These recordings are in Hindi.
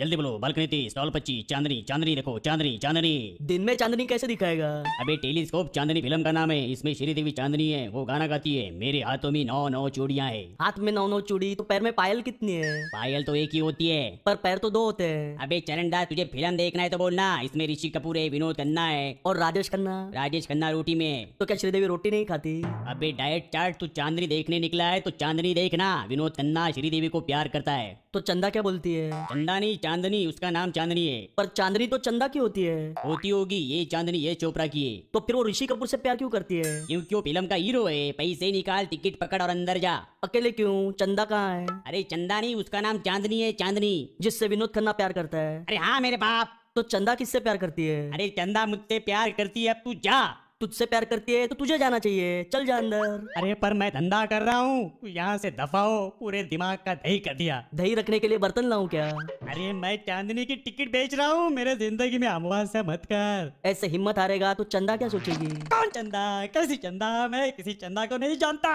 जल्दी बोलो बालकनी थी स्टॉल पच्ची चांदनी चांदनी देखो चांदनी चांदनी दिन में चांदनी कैसे दिखाएगा अभी टेलीस्कोप चांदनी फिल्म का नाम है इसमें श्रीदेवी चांदनी है वो गाना गाती है मेरे हाथों में नौ नौ चूड़िया है हाथ में नौ नौ चूड़ी तो पैर में पायल कितनी है पायल तो एक ही होती है पर पैर तो दो होते हैं अबे चरण दास तुझे फिल्म देखना है तो बोलना इसमें ऋषि कपूर है विनोद खन्ना है और राजेश खन्ना राजेश खन्ना रोटी में तो क्या श्रीदेवी रोटी नहीं खाती अबे डाइट चार्ट तू चांदनी देखने निकला है तो चांदनी देखना विनोद खन्ना श्रीदेवी को प्यार करता है तो चंदा क्या बोलती है चंदा नहीं चांदनी उसका नाम चांदनी है पर चांदनी तो चंदा की होती है होती होगी ये चांदनी ये चोपड़ा की है तो फिर वो ऋषि कपूर से प्यार क्यों करती है क्योंकि वो फिल्म का हीरो है पैसे निकाल टिकट पकड़ और अंदर जा अकेले क्यों चंदा कहाँ है अरे चंदा नहीं उसका नाम चांदनी है चांदनी जिससे विनोद खन्ना प्यार करता है अरे हाँ मेरे बाप तो चंदा किससे प्यार करती है अरे चंदा मुझसे प्यार करती है अब तू जा तुझसे प्यार करती है तो तुझे जाना चाहिए चल जा अंदर अरे पर मैं धंधा कर रहा हूँ यहाँ से दफा हो पूरे दिमाग का दही कर दिया दही रखने के लिए बर्तन लाऊ क्या अरे मैं चांदनी की टिकट बेच रहा हूँ मेरे जिंदगी में अमावस्या मत कर ऐसे हिम्मत हारेगा तो चंदा क्या सोचेगी कौन चंदा कैसी चंदा मैं किसी चंदा को नहीं जानता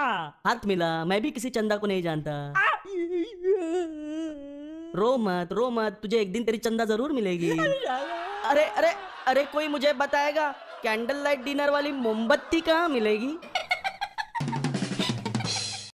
हाथ मिला मैं भी किसी चंदा को नहीं जानता रो मत रो मत तुझे एक दिन तेरी चंदा जरूर मिलेगी अरे अरे अरे कोई मुझे बताएगा कैंडल लाइट डिनर वाली मोमबत्ती कहाँ मिलेगी